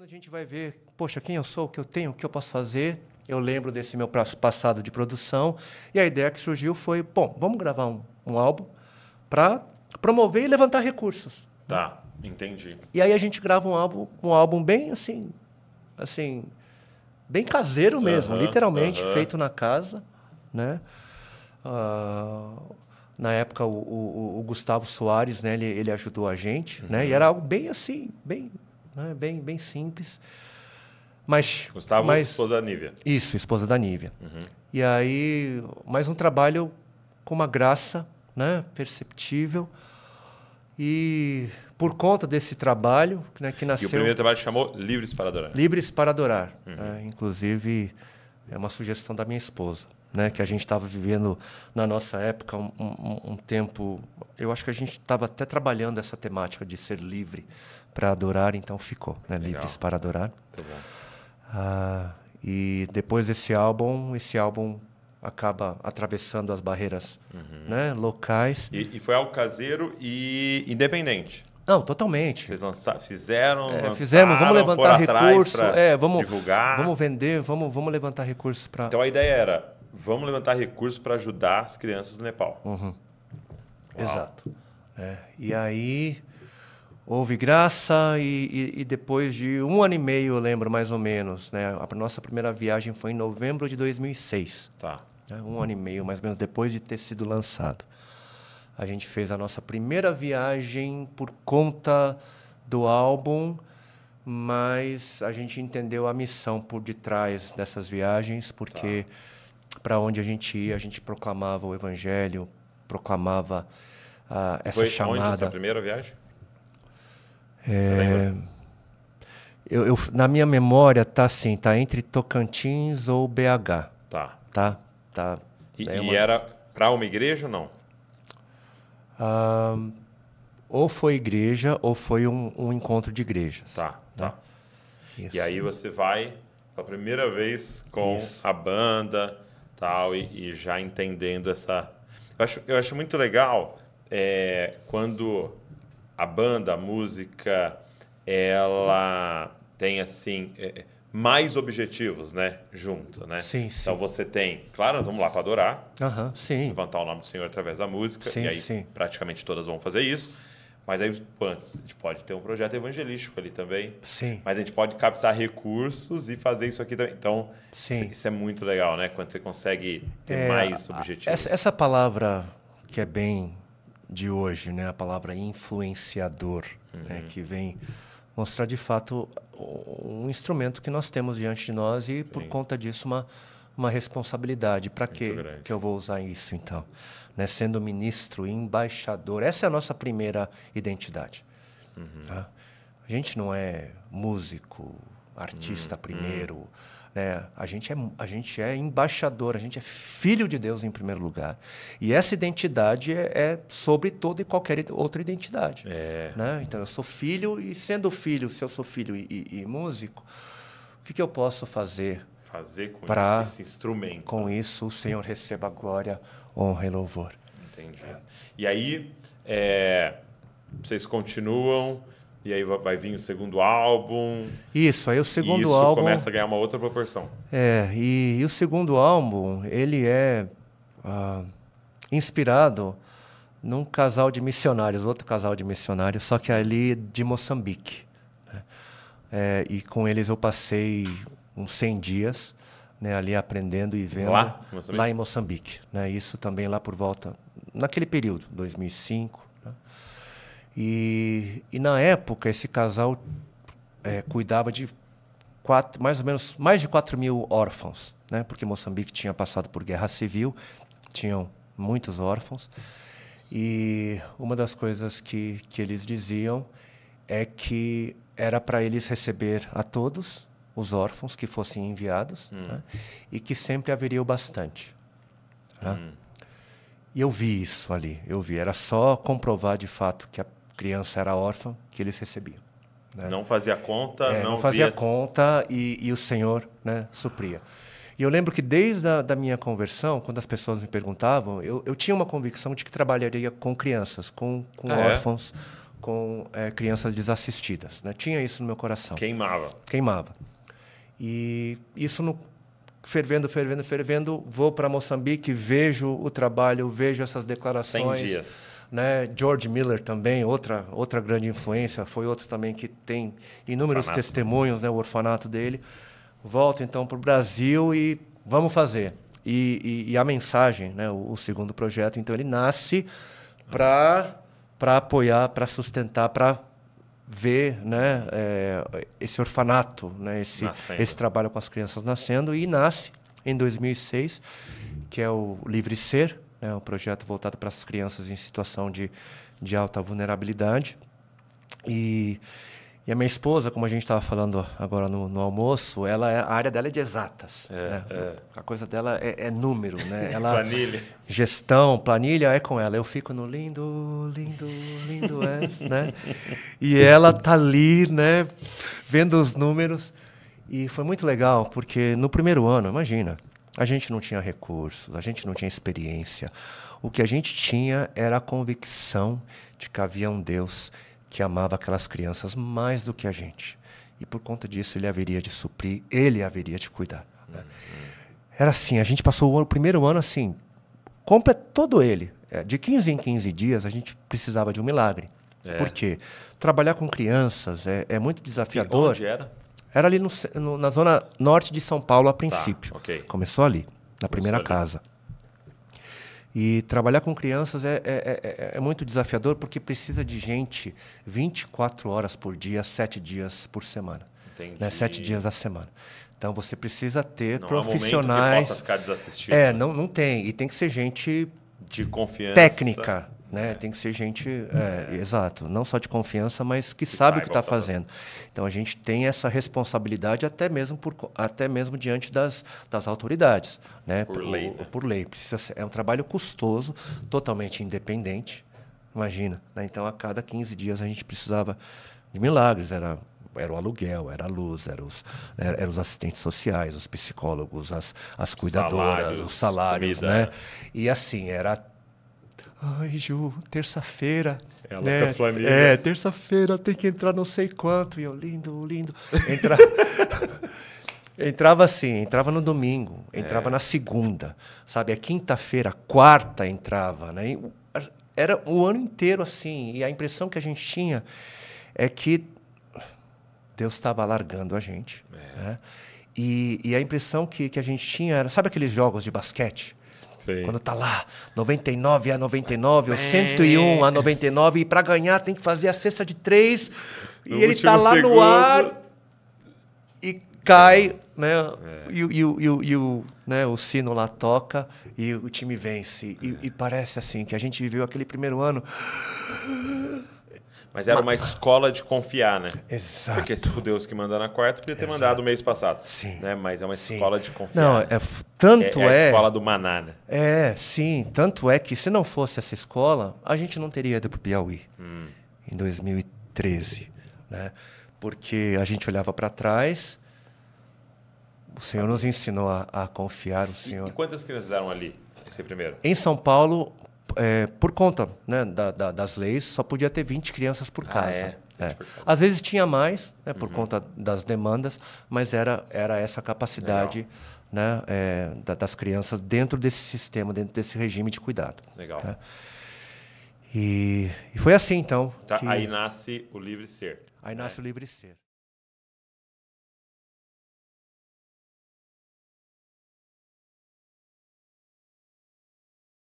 Quando a gente vai ver, poxa, quem eu sou, o que eu tenho, o que eu posso fazer, eu lembro desse meu passado de produção e a ideia que surgiu foi, bom, vamos gravar um, um álbum para promover e levantar recursos. Tá, entendi. E aí a gente grava um álbum, um álbum bem assim, assim, bem caseiro mesmo, uhum, literalmente uhum. feito na casa, né? Uh, na época o, o, o, Gustavo Soares, né? Ele, ele ajudou a gente, uhum. né? E uhum. era algo bem assim, bem né? bem, bem simples. Mas, Gustavo, mas, esposa da Nívia. Isso, esposa da Nívia. Uhum. E aí, mais um trabalho com uma graça né? perceptível. E por conta desse trabalho né, que nasceu... E o primeiro trabalho chamou Livres para Adorar. Livres para Adorar. Uhum. Né? Inclusive, é uma sugestão da minha esposa né? Que a gente estava vivendo na nossa época um, um, um, tempo. Eu acho que a gente estava até trabalhando essa temática de ser livre para adorar, então ficou, né? Livres para adorar. Muito bom. Ah, e depois desse álbum, esse álbum acaba atravessando as barreiras uhum. né, locais. E, e, foi algo caseiro e independente. Não, totalmente. Vocês fizeram fizeram, é, lançaram, fizemos, vamos levantar recursos, é, vamos divulgar, vamos vender, vamos, vamos levantar recursos para. Então a ideia era vamos levantar recursos para ajudar as crianças do Nepal. Uhum. Exato. É, e aí houve graça e, e, e, depois de um ano e meio, eu lembro mais ou menos, né? A nossa primeira viagem foi em novembro de 2006. Tá. Né? Um ano e meio, mais ou menos, depois de ter sido lançado. A gente fez a nossa primeira viagem por conta do álbum, mas a gente entendeu a missão por detrás dessas viagens, porque... Tá para onde a gente ia, a gente proclamava o evangelho, proclamava uh, essa Foi chamada. Onde essa primeira viagem? É... Eu, eu, na minha memória tá assim, tá entre Tocantins ou BH. Tá. Tá. tá. E, é uma... e era para uma igreja ou não? Ah, ou foi igreja ou foi um, um encontro de igrejas. Tá, né? tá. E aí você vai pela primeira vez com Isso. a banda, tal, e, e já entendendo essa. Eu acho, eu acho muito legal é, quando a banda, a música, ela tem assim. É, é mais objetivos, né? Junto, né? Sim, então sim. Então você tem, claro, nós vamos lá para adorar, uhum, sim. levantar o nome do Senhor através da música, sim, e aí sim. praticamente todas vão fazer isso. Mas aí pô, a gente pode ter um projeto evangelístico ali também. Sim. Mas a gente pode captar recursos e fazer isso aqui também. Então, Sim. isso é, é muito legal, né? Quando você consegue ter é, mais objetivos. Essa, essa palavra que é bem de hoje, né? A palavra influenciador, né? uhum. né? que vem mostrar de fato um instrumento que nós temos diante de nós e por conta disso uma uma responsabilidade. Para que que eu vou usar isso então? Né? Sendo ministro, embaixador, essa é a nossa primeira identidade. Uhum. Tá? A gente não é músico, artista uhum. primeiro. Uhum. Né? A, gente é, a gente é embaixador, a gente é filho de Deus em primeiro lugar. E essa identidade é, é sobre toda e qualquer outra identidade. É. Né? Então, eu sou filho, e sendo filho, se eu sou filho e, e, e músico, o que, que eu posso fazer fazer com pra, isso, esse instrumento. Com isso, o Senhor receba glória, honra e louvor. Entendi. É. E aí, é, vocês continuam, e aí vai vir o segundo álbum. Isso, aí o segundo isso álbum. começa a ganhar uma outra proporção. É, e, e o segundo álbum, ele é ah, inspirado num casal de missionários, outro casal de missionários, só que ali de Moçambique. Né? É, e com eles eu passei uns 100 dias né, ali aprendendo e vendo lá, lá em Moçambique. Né, isso também lá por volta, naquele período, 2005. Né, e, e na época, esse casal é, cuidava de quatro, mais ou menos mais de 4 mil órfãos, né, porque Moçambique tinha passado por guerra civil, tinham muitos órfãos. E uma das coisas que, que eles diziam é que era para eles receber a todos os órfãos que fossem enviados hum. né? e que sempre haveria o bastante. Né? Hum. E eu vi isso ali, eu vi. Era só comprovar de fato que a criança era órfã que eles recebiam. Né? Não fazia conta, é, não, não fazia via... conta e, e, o Senhor né, supria. E eu lembro que desde a da minha conversão, quando as pessoas me perguntavam, eu, eu tinha uma convicção de que trabalharia com crianças, com, com ah, é? órfãos, é? com é, crianças desassistidas. Né? Tinha isso no meu coração. Queimava. Queimava. E isso no, fervendo, fervendo, fervendo, vou para Moçambique, vejo o trabalho, vejo essas declarações. 100 dias. Né? George Miller também, outra, outra grande influência, foi outro também que tem inúmeros orfanato. testemunhos, né? o orfanato dele. Volto então para o Brasil e vamos fazer. E, e, e a mensagem, né? O, o, segundo projeto, então ele nasce para apoiar, para sustentar, para ver né, é, esse orfanato, né, esse, esse trabalho com as crianças nascendo, e nasce em 2006, que é o Livre Ser, né, um projeto voltado para as crianças em situação de, de alta vulnerabilidade. E, e a minha esposa, como a gente estava falando agora no, no, almoço, ela é, a área dela é de exatas. É, né? é. A coisa dela é, é número, né? Ela, planilha. Gestão, planilha é com ela. Eu fico no lindo, lindo, lindo, é, né? E ela tá ali, né? Vendo os números. E foi muito legal, porque no primeiro ano, imagina, a gente não tinha recursos, a gente não tinha experiência. O que a gente tinha era a convicção de que havia um Deus que amava aquelas crianças mais do que a gente. E por conta disso, ele haveria de suprir, ele haveria de cuidar. Né? Era assim, a gente passou o, ano, o primeiro ano assim, compra todo ele. É, de 15 em 15 dias, a gente precisava de um milagre. É. Por quê? Trabalhar com crianças é, é muito desafiador. E onde era? Era ali no, no, na zona norte de São Paulo a tá, princípio. Tá, okay. Começou ali, na Começou primeira ali. casa. E trabalhar com crianças é, é, é, é, muito desafiador porque precisa de gente 24 horas por dia, 7 dias por semana. Entendi. Né? 7 dias da semana. Então você precisa ter não profissionais. Não que possa ficar desassistido, é, não, não tem. E tem que ser gente de confiança. Técnica. Né? É. Tem que ser gente, é, é, exato, não só de confiança, mas que, que sabe o que está tá fazendo. Então a gente tem essa responsabilidade até mesmo, por, até mesmo diante das, das autoridades. Né? Por, por lei. Né? Por lei. Precisa ser, é um trabalho custoso, totalmente independente. Imagina. Né? Então a cada 15 dias a gente precisava de milagres. Era era o aluguel, era a luz, eram os, era, os assistentes sociais, os psicólogos, as, as cuidadoras, salários, os salários, comida. né? E assim, era Ai, Ju, terça-feira. Ela é, né? com as É, terça-feira tem que entrar não sei quanto. E eu, lindo, lindo. Entra... entrava assim, entrava no domingo, entrava é. na segunda, sabe? A quinta-feira, quarta entrava, né? Era o ano inteiro assim. E a impressão que a gente tinha é que Deus estava largando a gente. É. Né? E, e, a impressão que, que a gente tinha era. Sabe aqueles jogos de basquete? Quando tá lá, 99 a 99, ou 101 é. a 99, e para ganhar tem que fazer a cesta de três. No e ele tá lá segundo. no ar e cai, é. né? É. E, e, e, e o, né, o sino lá toca e o time vence. E, é. e parece assim que a gente viveu aquele primeiro ano. Mas era uma escola de confiar, né? Exato. Porque se Deus que manda na quarta, podia ter Exato. mandado no mês passado. Sim. Né? Mas é uma sim. escola de confiar. Não, é, tanto é, é a é escola do Maná, né? É, sim. Tanto é que se não fosse essa escola, a gente não teria ido para o Piauí hum. em 2013. Né? Porque a gente olhava para trás, o Senhor nos ensinou a, a confiar, o Senhor. E, e quantas crianças eram ali? Esse primeiro. Em São Paulo, é, por conta né, da, da, das leis, só podia ter 20 crianças por ah, casa. Ah, é? é. Às vezes tinha mais, né, por uhum. conta das demandas, mas era, era essa capacidade né, é, da, das crianças dentro desse sistema, dentro desse regime de cuidado. Legal. Tá? E, e, foi assim, então. Tá, que... Aí nasce o livre ser. Aí nasce é. o livre ser.